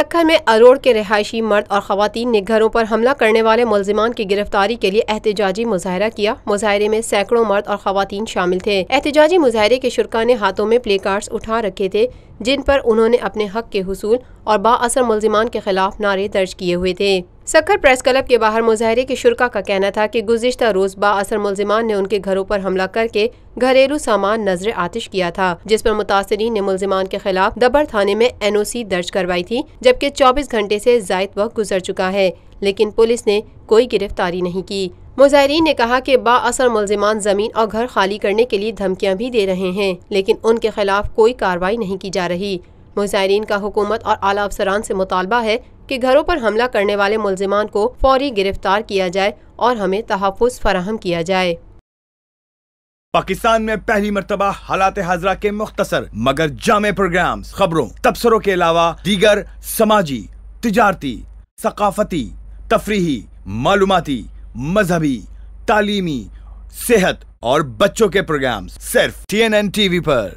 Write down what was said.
سکھر میں اروڑ کے رہائشی مرد اور خواتین نے گھروں پر حملہ کرنے والے ملزمان کی گرفتاری کے لیے احتجاجی مظاہرہ کیا مظاہرے میں سینکڑوں مرد اور خواتین شامل تھے احتجاجی مظاہرے کے شرکا نے ہاتھوں میں پلے کارڈز اٹھا رکھے تھے جن پر انہوں نے اپنے حق کے حصول اور با اثر ملزمان کے خلاف نعرے درج کیے ہوئے تھے سکھر پریس کلب کے باہر مظاہرے کے شرکا کا کہنا تھا کہ گزشتہ روز با اثر ملزمان نے ان کے گھروں پر حملہ کر کے گھریلو سامان نظر آتش کیا تھا جس پر متاثرین نے ملزمان کے خلاف دبر تھانے میں این او سی درج کروائی تھی جبکہ چوبیس گھنٹے سے زائد وقت گزر چکا ہے لیکن پولیس نے کوئی گرفتاری نہیں کی مظاہرین نے کہا کہ با اثر ملزمان زمین اور گھر خالی کرنے کے لیے دھمکیاں بھی دے رہے ہیں لیکن ان کے خلاف کوئی کاروائی نہیں کی جا رہی مظاہرین کا حکومت اور اعلیٰ افسران سے مطالبہ ہے کہ گھروں پر حملہ کرنے والے ملزمان کو فوری گرفتار کیا جائے اور ہمیں تحفظ فراہم کیا جائے پاکستان میں پہلی مرتبہ حالات حاضرہ کے مختصر مگر جامع پروگرامز خبروں تبصروں کے علاوہ دیگر سماجی تجارتی ثقافتی تفریحی معلوماتی مذہبی تعلیمی صحت اور بچوں کے پروگرامز صرف T N N T V پر